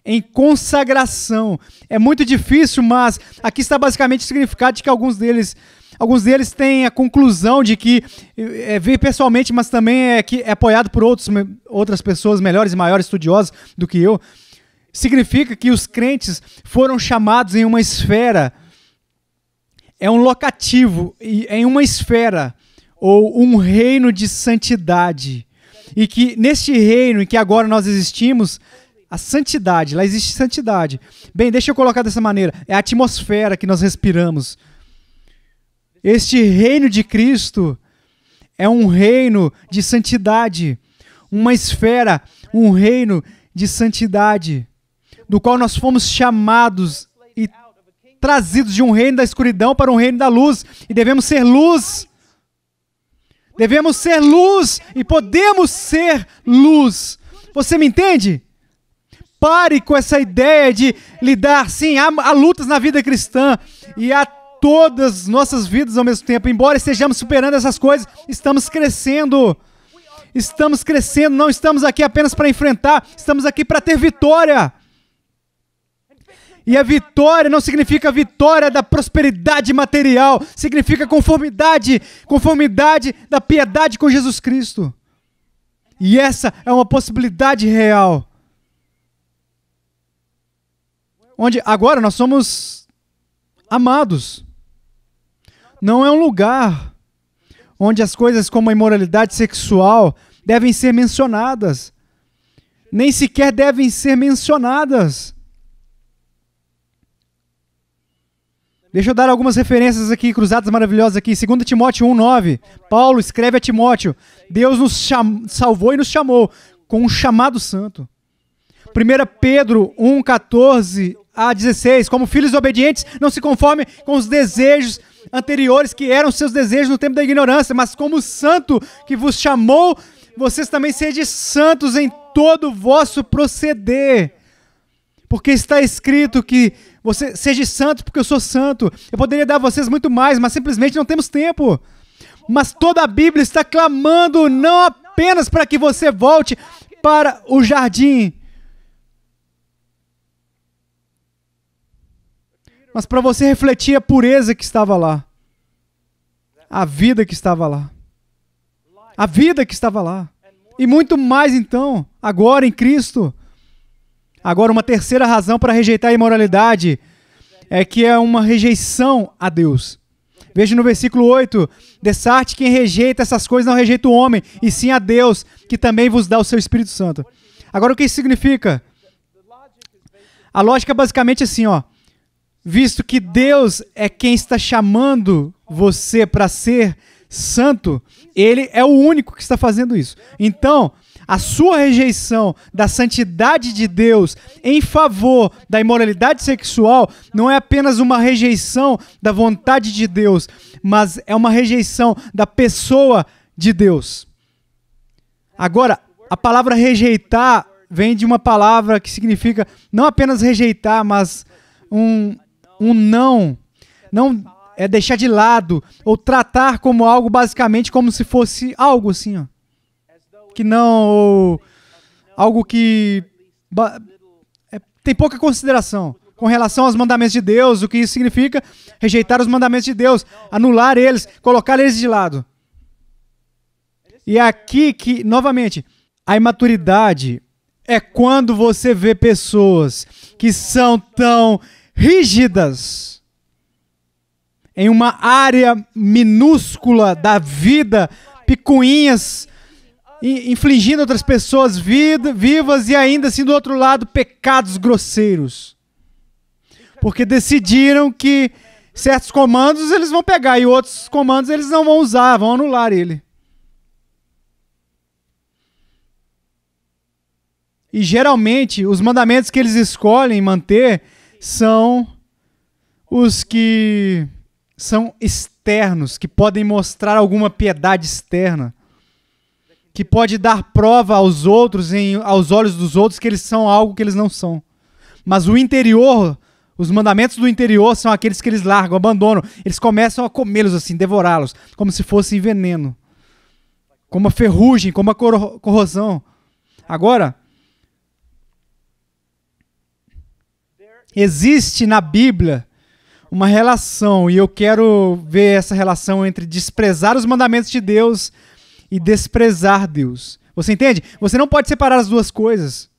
em consagração. É muito difícil, mas aqui está basicamente o significado de que alguns deles Alguns deles têm a conclusão de que é, pessoalmente, mas também é, que é apoiado por outros, outras pessoas melhores e maiores estudiosas do que eu. Significa que os crentes foram chamados em uma esfera, é um locativo, em uma esfera ou um reino de santidade. E que neste reino em que agora nós existimos, a santidade, lá existe santidade. Bem, deixa eu colocar dessa maneira: é a atmosfera que nós respiramos. Este reino de Cristo é um reino de santidade, uma esfera, um reino de santidade, do qual nós fomos chamados e trazidos de um reino da escuridão para um reino da luz, e devemos ser luz. Devemos ser luz e podemos ser luz. Você me entende? Pare com essa ideia de lidar, sim, há, há lutas na vida cristã e há todas nossas vidas ao mesmo tempo. Embora estejamos superando essas coisas, estamos crescendo. Estamos crescendo, não estamos aqui apenas para enfrentar, estamos aqui para ter vitória. E a vitória não significa vitória da prosperidade material, significa conformidade, conformidade da piedade com Jesus Cristo. E essa é uma possibilidade real. Onde agora nós somos amados não é um lugar onde as coisas como a imoralidade sexual devem ser mencionadas. Nem sequer devem ser mencionadas. Deixa eu dar algumas referências aqui, cruzadas maravilhosas aqui. 2 Timóteo 1,9. Paulo escreve a Timóteo: Deus nos salvou e nos chamou com um chamado santo. 1 Pedro 1,14 a 16. Como filhos obedientes, não se conforme com os desejos anteriores que eram seus desejos no tempo da ignorância, mas como santo que vos chamou, vocês também sede santos em todo o vosso proceder. Porque está escrito que você seja santo porque eu sou santo. Eu poderia dar a vocês muito mais, mas simplesmente não temos tempo. Mas toda a Bíblia está clamando não apenas para que você volte para o jardim, mas para você refletir a pureza que estava lá, a vida que estava lá, a vida que estava lá, e muito mais então, agora em Cristo. Agora, uma terceira razão para rejeitar a imoralidade é que é uma rejeição a Deus. Veja no versículo 8: Dessarte, quem rejeita essas coisas não rejeita o homem, e sim a Deus, que também vos dá o seu Espírito Santo. Agora, o que isso significa? A lógica é basicamente assim, ó visto que Deus é quem está chamando você para ser santo, ele é o único que está fazendo isso. Então, a sua rejeição da santidade de Deus em favor da imoralidade sexual não é apenas uma rejeição da vontade de Deus, mas é uma rejeição da pessoa de Deus. Agora, a palavra rejeitar vem de uma palavra que significa não apenas rejeitar, mas um, um não, não é deixar de lado ou tratar como algo basicamente como se fosse algo assim, ó. Que não ou algo que é, tem pouca consideração com relação aos mandamentos de Deus, o que isso significa rejeitar os mandamentos de Deus, anular eles, colocar eles de lado. E é aqui que, novamente, a imaturidade é quando você vê pessoas que são tão rígidas em uma área minúscula da vida, picuinhas infligindo outras pessoas vida, vivas e ainda assim do outro lado pecados grosseiros. Porque decidiram que certos comandos eles vão pegar e outros comandos eles não vão usar, vão anular ele. E geralmente os mandamentos que eles escolhem manter são os que são externos, que podem mostrar alguma piedade externa, que pode dar prova aos outros, em, aos olhos dos outros, que eles são algo que eles não são. Mas o interior, os mandamentos do interior são aqueles que eles largam, abandonam. Eles começam a comê-los assim, devorá-los, como se fosse veneno, como a ferrugem, como a corrosão. Agora, Existe na Bíblia uma relação, e eu quero ver essa relação entre desprezar os mandamentos de Deus e desprezar Deus. Você entende? Você não pode separar as duas coisas.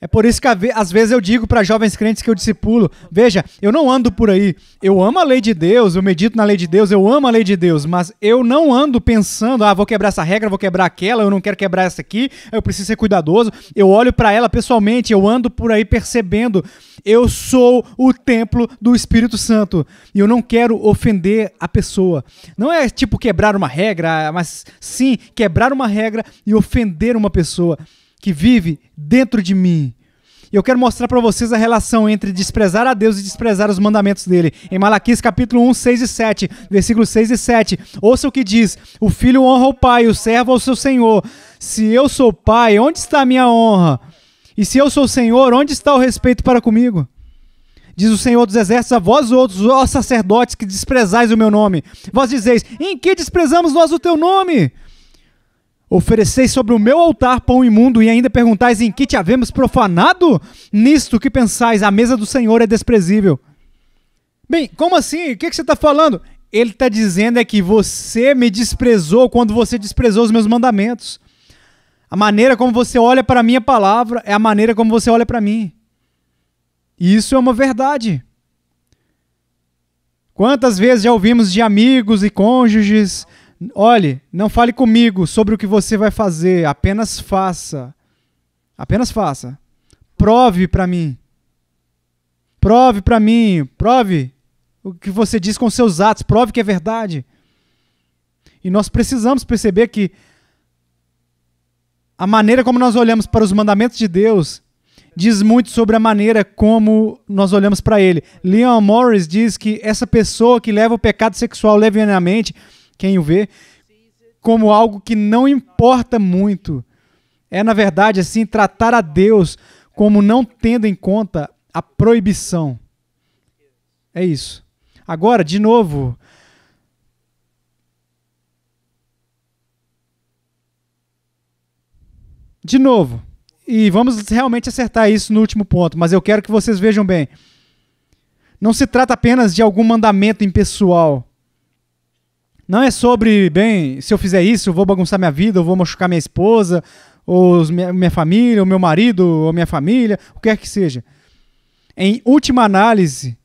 É por isso que às vezes eu digo para jovens crentes que eu discipulo: veja, eu não ando por aí. Eu amo a lei de Deus, eu medito na lei de Deus, eu amo a lei de Deus, mas eu não ando pensando: ah, vou quebrar essa regra, vou quebrar aquela, eu não quero quebrar essa aqui, eu preciso ser cuidadoso. Eu olho para ela pessoalmente, eu ando por aí percebendo: eu sou o templo do Espírito Santo e eu não quero ofender a pessoa. Não é tipo quebrar uma regra, mas sim quebrar uma regra e ofender uma pessoa que vive dentro de mim. E eu quero mostrar para vocês a relação entre desprezar a Deus e desprezar os mandamentos dele. Em Malaquias capítulo 1, 6 e 7, versículos 6 e 7. Ouça o que diz: O filho honra o pai, o servo ao seu senhor. Se eu sou pai, onde está a minha honra? E se eu sou senhor, onde está o respeito para comigo? Diz o Senhor dos Exércitos a vós outros, ó sacerdotes que desprezais o meu nome. Vós dizeis: Em que desprezamos nós o teu nome? Ofereceis sobre o meu altar pão imundo e ainda perguntais em que te havemos profanado? Nisto que pensais, a mesa do Senhor é desprezível. Bem, como assim? O que, que você está falando? Ele está dizendo é que você me desprezou quando você desprezou os meus mandamentos. A maneira como você olha para a minha palavra é a maneira como você olha para mim. E isso é uma verdade. Quantas vezes já ouvimos de amigos e cônjuges Olhe, não fale comigo sobre o que você vai fazer, apenas faça. Apenas faça. Prove para mim. Prove para mim, prove o que você diz com seus atos, prove que é verdade. E nós precisamos perceber que a maneira como nós olhamos para os mandamentos de Deus diz muito sobre a maneira como nós olhamos para ele. Leon Morris diz que essa pessoa que leva o pecado sexual levianamente quem o vê, como algo que não importa muito. É, na verdade, assim, tratar a Deus como não tendo em conta a proibição. É isso. Agora, de novo. De novo. E vamos realmente acertar isso no último ponto, mas eu quero que vocês vejam bem. Não se trata apenas de algum mandamento impessoal não é sobre, bem, se eu fizer isso, eu vou bagunçar minha vida, eu vou machucar minha esposa, ou minha, família, ou meu marido, ou minha família, o que quer que seja. Em última análise,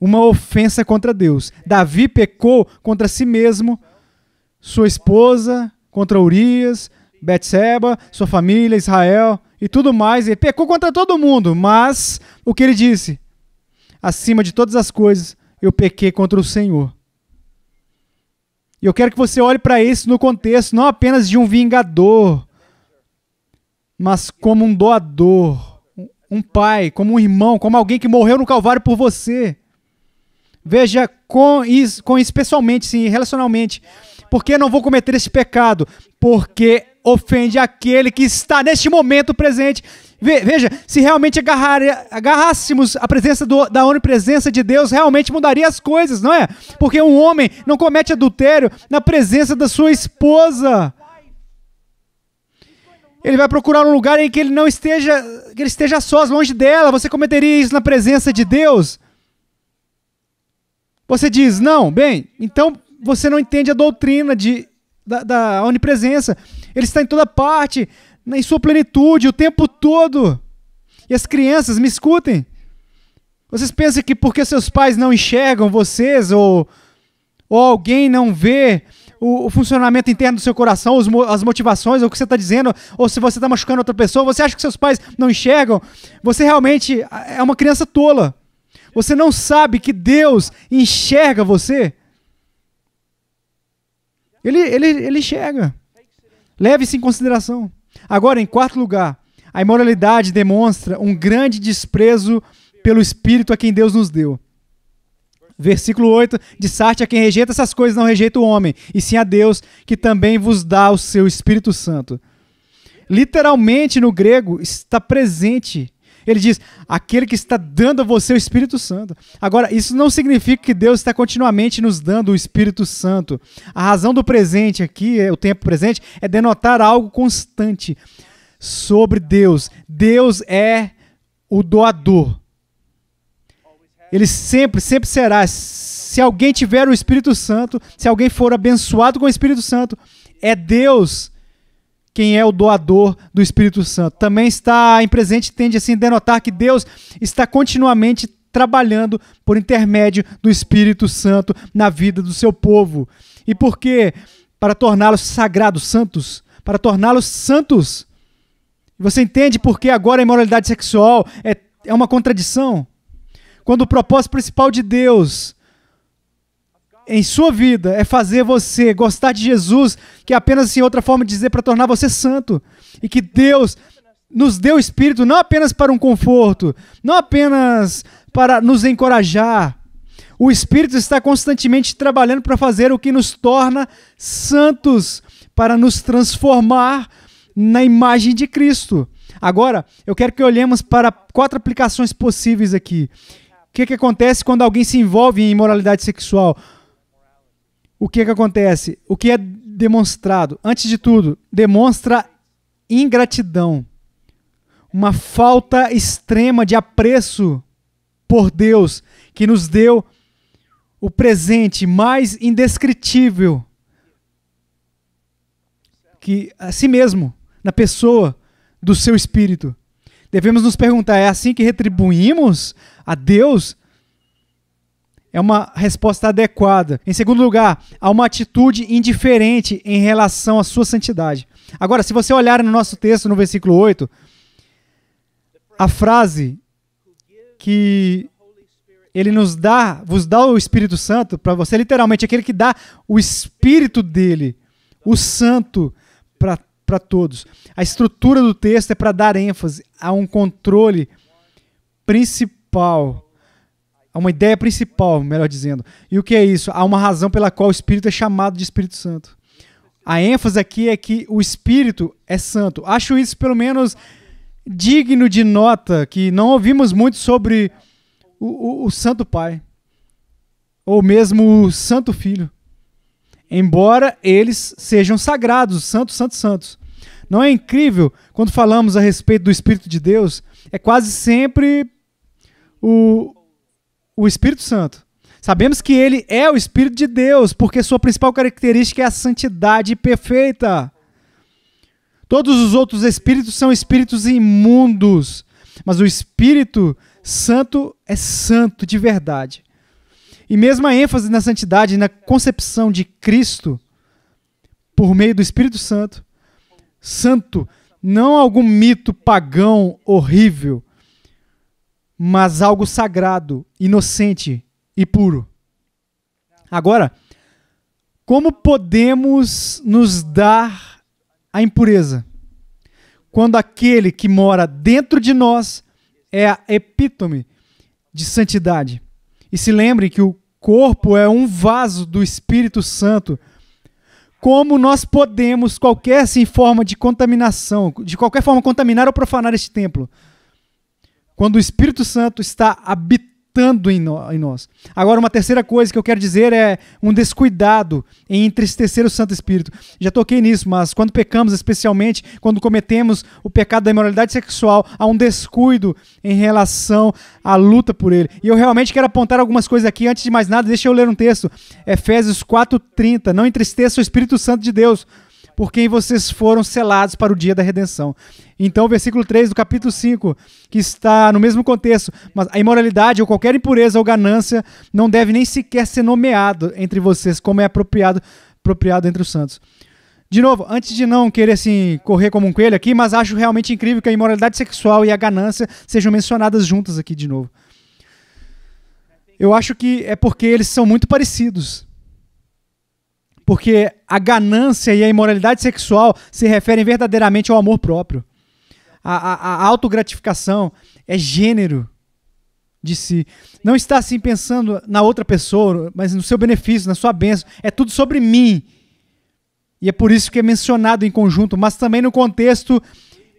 uma ofensa contra Deus. Davi pecou contra si mesmo, sua esposa, contra Urias, Betseba, sua família, Israel e tudo mais. Ele pecou contra todo mundo, mas o que ele disse? Acima de todas as coisas, eu pequei contra o Senhor. E eu quero que você olhe para isso no contexto não apenas de um vingador, mas como um doador, um pai, como um irmão, como alguém que morreu no Calvário por você. Veja com, com pessoalmente, sim, relacionalmente. Porque não vou cometer esse pecado? Porque ofende aquele que está neste momento presente Veja, se realmente agarrar, agarrássemos a presença do, da onipresença de Deus, realmente mudaria as coisas, não é? Porque um homem não comete adultério na presença da sua esposa. Ele vai procurar um lugar em que ele não esteja, que ele esteja sós, longe dela. Você cometeria isso na presença de Deus? Você diz, não, bem, então você não entende a doutrina de, da, da onipresença. Ele está em toda parte em sua plenitude o tempo todo. E as crianças, me escutem. Vocês pensam que porque seus pais não enxergam vocês ou, ou alguém não vê o, o funcionamento interno do seu coração, os, as motivações, ou o que você está dizendo, ou se você está machucando outra pessoa, você acha que seus pais não enxergam? Você realmente é uma criança tola. Você não sabe que Deus enxerga você. Ele, ele, ele enxerga. Leve se em consideração. Agora, em quarto lugar, a imoralidade demonstra um grande desprezo pelo espírito a quem Deus nos deu. Versículo 8 de Arte A quem rejeita essas coisas não rejeita o homem, e sim a Deus, que também vos dá o seu Espírito Santo. Literalmente no grego está presente ele diz: aquele que está dando a você o Espírito Santo. Agora, isso não significa que Deus está continuamente nos dando o Espírito Santo. A razão do presente aqui, é, o tempo presente, é denotar algo constante sobre Deus. Deus é o doador. Ele sempre, sempre será. Se alguém tiver o Espírito Santo, se alguém for abençoado com o Espírito Santo, é Deus quem é o doador do Espírito Santo. Também está em presente, tende assim a denotar que Deus está continuamente trabalhando por intermédio do Espírito Santo na vida do seu povo. E por quê? Para torná-los sagrados, santos, para torná-los santos. Você entende por que agora a imoralidade sexual é, é uma contradição? Quando o propósito principal de Deus em sua vida é fazer você gostar de Jesus, que é apenas assim outra forma de dizer para tornar você santo. E que Deus nos deu o Espírito não apenas para um conforto, não apenas para nos encorajar. O Espírito está constantemente trabalhando para fazer o que nos torna santos, para nos transformar na imagem de Cristo. Agora, eu quero que olhemos para quatro aplicações possíveis aqui. O que, que acontece quando alguém se envolve em imoralidade sexual? o que, é que acontece? O que é demonstrado? Antes de tudo, demonstra ingratidão, uma falta extrema de apreço por Deus, que nos deu o presente mais indescritível que a si mesmo, na pessoa do seu espírito. Devemos nos perguntar: é assim que retribuímos a Deus é uma resposta adequada. Em segundo lugar, há uma atitude indiferente em relação à sua santidade. Agora, se você olhar no nosso texto, no versículo 8, a frase que ele nos dá, vos dá o Espírito Santo para você, é literalmente, aquele que dá o Espírito dele, o Santo, para todos. A estrutura do texto é para dar ênfase a um controle principal Há é uma ideia principal, melhor dizendo. E o que é isso? Há uma razão pela qual o Espírito é chamado de Espírito Santo. A ênfase aqui é que o Espírito é santo. Acho isso, pelo menos, digno de nota, que não ouvimos muito sobre o, o, o Santo Pai, ou mesmo o Santo Filho. Embora eles sejam sagrados, santos, santos, santos. Não é incrível quando falamos a respeito do Espírito de Deus? É quase sempre o, o Espírito Santo. Sabemos que ele é o Espírito de Deus, porque sua principal característica é a santidade perfeita. Todos os outros espíritos são espíritos imundos, mas o Espírito Santo é santo de verdade. E mesmo a ênfase na santidade, na concepção de Cristo por meio do Espírito Santo, santo, não algum mito pagão horrível, mas algo sagrado, inocente e puro. Agora, como podemos nos dar a impureza? Quando aquele que mora dentro de nós é a epítome de santidade. E se lembre que o corpo é um vaso do Espírito Santo. Como nós podemos, qualquer assim, forma de contaminação, de qualquer forma, contaminar ou profanar este templo? Quando o Espírito Santo está habitando em, no, em nós. Agora, uma terceira coisa que eu quero dizer é um descuidado em entristecer o Santo Espírito. Já toquei nisso, mas quando pecamos, especialmente quando cometemos o pecado da imoralidade sexual, há um descuido em relação à luta por ele. E eu realmente quero apontar algumas coisas aqui. Antes de mais nada, deixa eu ler um texto. Efésios 4,30. Não entristeça o Espírito Santo de Deus por quem vocês foram selados para o dia da redenção. Então, o versículo 3 do capítulo 5, que está no mesmo contexto, mas a imoralidade ou qualquer impureza ou ganância não deve nem sequer ser nomeado entre vocês, como é apropriado, apropriado entre os santos. De novo, antes de não querer assim correr como um coelho aqui, mas acho realmente incrível que a imoralidade sexual e a ganância sejam mencionadas juntas aqui de novo. Eu acho que é porque eles são muito parecidos. Porque a ganância e a imoralidade sexual se referem verdadeiramente ao amor próprio. A, a, a autogratificação é gênero de si. Não está assim pensando na outra pessoa, mas no seu benefício, na sua bênção. É tudo sobre mim. E é por isso que é mencionado em conjunto, mas também no contexto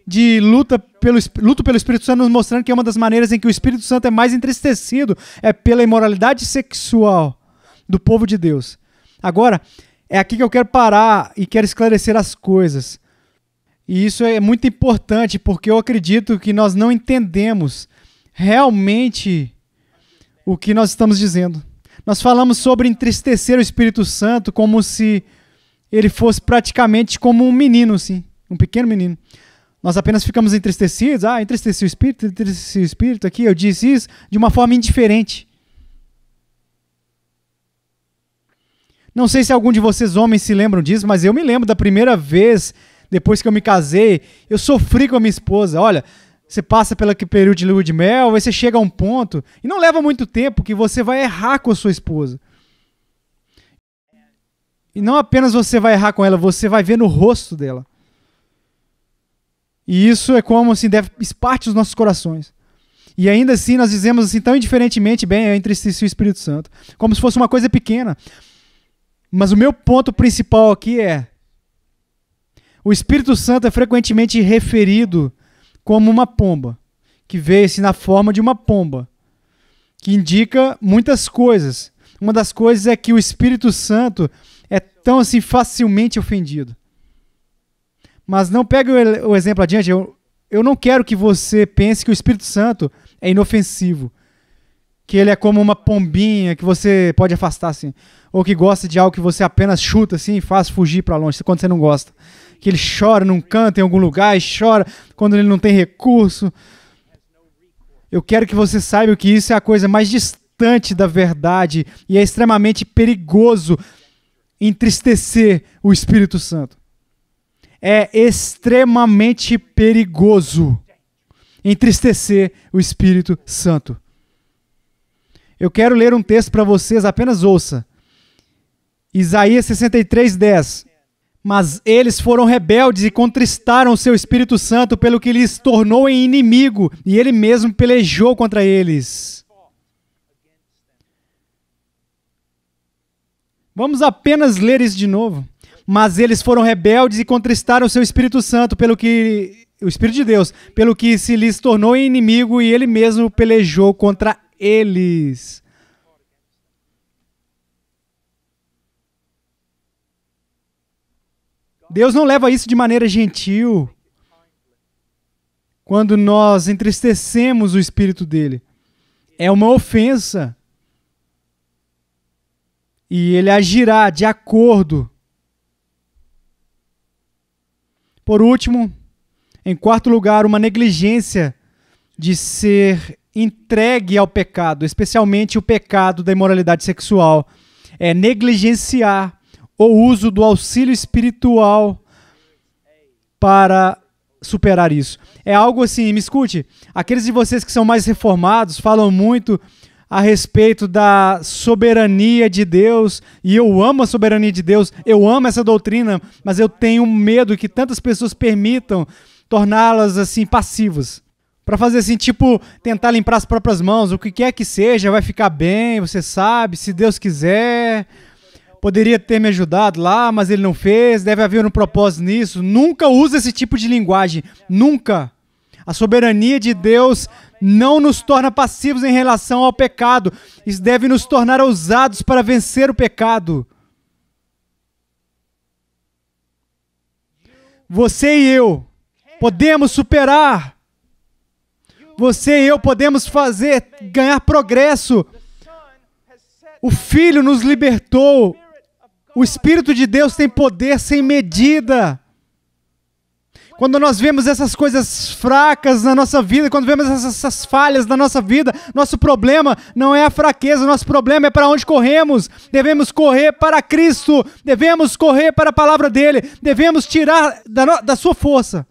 de luta pelo, luto pelo Espírito Santo, nos mostrando que é uma das maneiras em que o Espírito Santo é mais entristecido é pela imoralidade sexual do povo de Deus. Agora, é aqui que eu quero parar e quero esclarecer as coisas. E isso é muito importante porque eu acredito que nós não entendemos realmente o que nós estamos dizendo. Nós falamos sobre entristecer o Espírito Santo como se ele fosse praticamente como um menino, assim, um pequeno menino. Nós apenas ficamos entristecidos, ah, entristeci o Espírito, entristeci o Espírito aqui, eu disse isso, de uma forma indiferente. Não sei se algum de vocês homens se lembram disso, mas eu me lembro da primeira vez depois que eu me casei, eu sofri com a minha esposa. Olha, você passa pelo período de lua de mel, aí você chega a um ponto e não leva muito tempo que você vai errar com a sua esposa. E não apenas você vai errar com ela, você vai ver no rosto dela. E isso é como assim deve parte os nossos corações. E ainda assim nós dizemos assim tão indiferentemente bem, entre si e o Espírito Santo, como se fosse uma coisa pequena. Mas o meu ponto principal aqui é: o Espírito Santo é frequentemente referido como uma pomba, que veio-se na forma de uma pomba, que indica muitas coisas. Uma das coisas é que o Espírito Santo é tão assim facilmente ofendido. Mas não pegue o exemplo adiante, eu, eu não quero que você pense que o Espírito Santo é inofensivo que ele é como uma pombinha que você pode afastar assim, ou que gosta de algo que você apenas chuta assim e faz fugir para longe quando você não gosta. Que ele chora num canto em algum lugar e chora quando ele não tem recurso. Eu quero que você saiba que isso é a coisa mais distante da verdade e é extremamente perigoso entristecer o Espírito Santo. É extremamente perigoso entristecer o Espírito Santo. Eu quero ler um texto para vocês, apenas ouça. Isaías 63, 10. Mas eles foram rebeldes e contristaram o seu Espírito Santo, pelo que lhes tornou em inimigo, e ele mesmo pelejou contra eles. Vamos apenas ler isso de novo. Mas eles foram rebeldes e contristaram o seu Espírito Santo, pelo que o Espírito de Deus, pelo que se lhes tornou inimigo e ele mesmo pelejou contra eles. Deus não leva isso de maneira gentil quando nós entristecemos o espírito dele. É uma ofensa. E ele agirá de acordo. Por último, em quarto lugar, uma negligência de ser entregue ao pecado, especialmente o pecado da imoralidade sexual, é negligenciar o uso do auxílio espiritual para superar isso. É algo assim, me escute, aqueles de vocês que são mais reformados falam muito a respeito da soberania de Deus, e eu amo a soberania de Deus, eu amo essa doutrina, mas eu tenho medo que tantas pessoas permitam torná-las assim passivas. Para fazer assim, tipo, tentar limpar as próprias mãos, o que quer que seja, vai ficar bem, você sabe, se Deus quiser. Poderia ter me ajudado lá, mas ele não fez, deve haver um propósito nisso. Nunca usa esse tipo de linguagem, nunca. A soberania de Deus não nos torna passivos em relação ao pecado, isso deve nos tornar ousados para vencer o pecado. Você e eu podemos superar você e eu podemos fazer, ganhar progresso. O Filho nos libertou. O Espírito de Deus tem poder sem medida. Quando nós vemos essas coisas fracas na nossa vida, quando vemos essas falhas na nossa vida, nosso problema não é a fraqueza, nosso problema é para onde corremos. Devemos correr para Cristo, devemos correr para a palavra dele, devemos tirar da, da sua força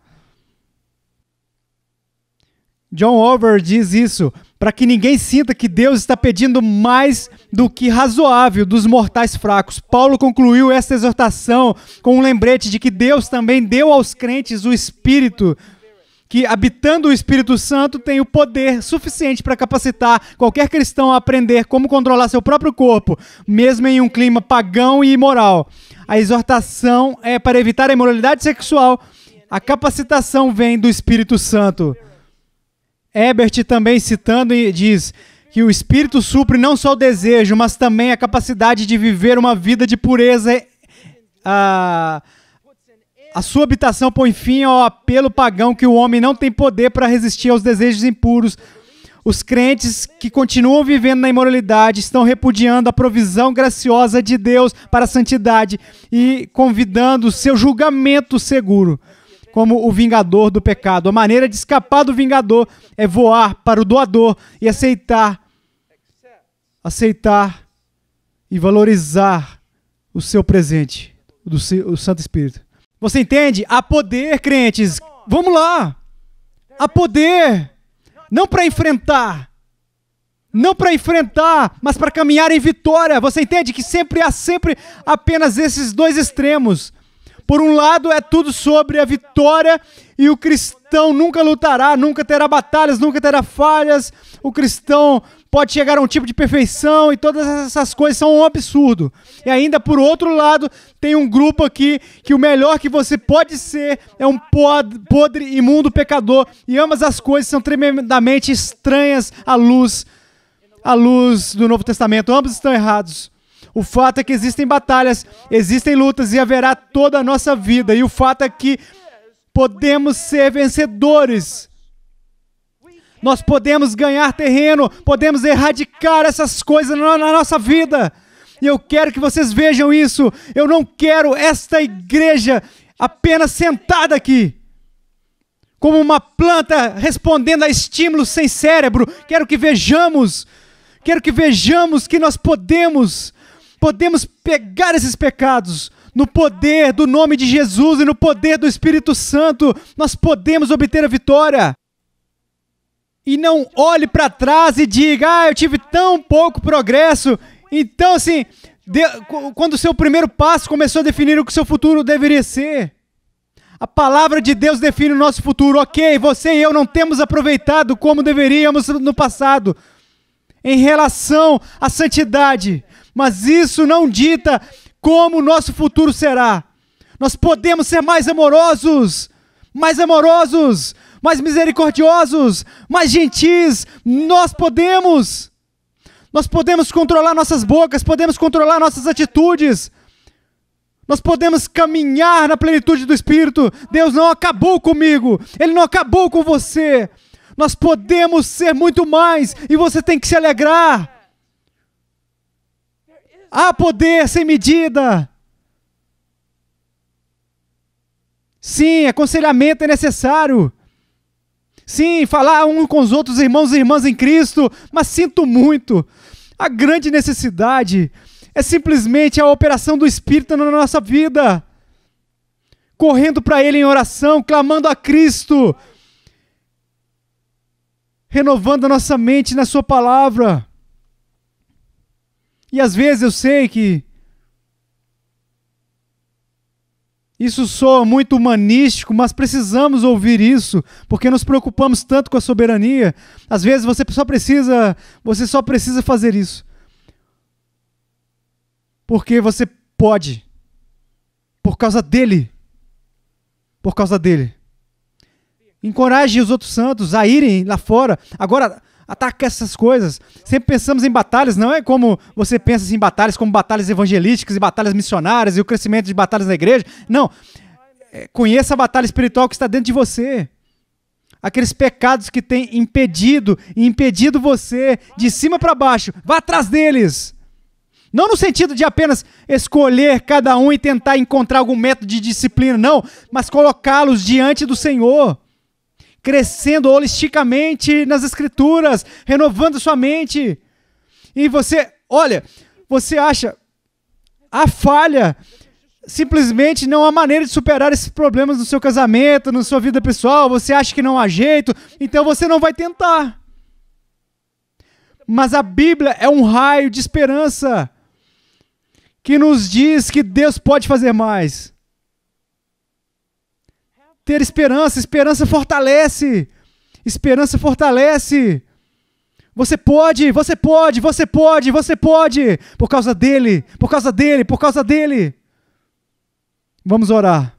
John Over diz isso para que ninguém sinta que Deus está pedindo mais do que razoável dos mortais fracos. Paulo concluiu esta exortação com um lembrete de que Deus também deu aos crentes o Espírito, que habitando o Espírito Santo tem o poder suficiente para capacitar qualquer cristão a aprender como controlar seu próprio corpo, mesmo em um clima pagão e imoral. A exortação é para evitar a imoralidade sexual. A capacitação vem do Espírito Santo. Ebert também citando diz que o espírito supre não só o desejo, mas também a capacidade de viver uma vida de pureza. A, a sua habitação põe fim ao apelo pagão que o homem não tem poder para resistir aos desejos impuros. Os crentes que continuam vivendo na imoralidade estão repudiando a provisão graciosa de Deus para a santidade e convidando o seu julgamento seguro como o vingador do pecado. A maneira de escapar do vingador é voar para o doador e aceitar aceitar e valorizar o seu presente do o Santo Espírito. Você entende? Há poder, crentes. Vamos lá. Há poder não para enfrentar, não para enfrentar, mas para caminhar em vitória. Você entende que sempre há sempre apenas esses dois extremos. Por um lado, é tudo sobre a vitória e o cristão nunca lutará, nunca terá batalhas, nunca terá falhas. O cristão pode chegar a um tipo de perfeição e todas essas coisas são um absurdo. E ainda por outro lado, tem um grupo aqui que o melhor que você pode ser é um podre, imundo pecador, e ambas as coisas são tremendamente estranhas à luz à luz do Novo Testamento. Ambos estão errados. O fato é que existem batalhas, existem lutas e haverá toda a nossa vida. E o fato é que podemos ser vencedores. Nós podemos ganhar terreno, podemos erradicar essas coisas na, nossa vida. E eu quero que vocês vejam isso. Eu não quero esta igreja apenas sentada aqui como uma planta respondendo a estímulos sem cérebro. Quero que vejamos, quero que vejamos que nós podemos podemos pegar esses pecados no poder do nome de Jesus e no poder do Espírito Santo, nós podemos obter a vitória. E não olhe para trás e diga: ah, eu tive tão pouco progresso. Então, assim, de, quando o seu primeiro passo começou a definir o que o seu futuro deveria ser. A palavra de Deus define o nosso futuro. Ok, você e eu não temos aproveitado como deveríamos no passado em relação à santidade, mas isso não dita como o nosso futuro será. Nós podemos ser mais amorosos, mais amorosos, mais misericordiosos, mais gentis. Nós podemos. Nós podemos controlar nossas bocas, podemos controlar nossas atitudes. Nós podemos caminhar na plenitude do Espírito. Deus não acabou comigo, Ele não acabou com você. Nós podemos ser muito mais e você tem que se alegrar. Há poder sem medida. Sim, aconselhamento é necessário. Sim, falar um com os outros irmãos e irmãs em Cristo, mas sinto muito. A grande necessidade é simplesmente a operação do Espírito na nossa vida. Correndo para Ele em oração, clamando a Cristo, renovando a nossa mente na Sua palavra. E às vezes eu sei que Isso soa muito humanístico, mas precisamos ouvir isso, porque nos preocupamos tanto com a soberania. Às vezes você só precisa, você só precisa fazer isso. Porque você pode. Por causa dele. Por causa dele. Encoraje os outros santos a irem lá fora. Agora, ataca essas coisas. Sempre pensamos em batalhas, não é como você pensa assim, em batalhas como batalhas evangelísticas e batalhas missionárias e o crescimento de batalhas na igreja. Não. É, conheça a batalha espiritual que está dentro de você. Aqueles pecados que têm impedido e impedido você de cima para baixo. Vá atrás deles. Não no sentido de apenas escolher cada um e tentar encontrar algum método de disciplina, não, mas colocá-los diante do Senhor crescendo holisticamente nas escrituras, renovando sua mente. E você, olha, você acha a falha, simplesmente não há maneira de superar esses problemas no seu casamento, na sua vida pessoal, você acha que não há jeito, então você não vai tentar. Mas a Bíblia é um raio de esperança que nos diz que Deus pode fazer mais. Ter esperança, esperança fortalece. Esperança fortalece. Você pode, você pode, você pode, você pode, por causa dele, por causa dele, por causa dele. Vamos orar.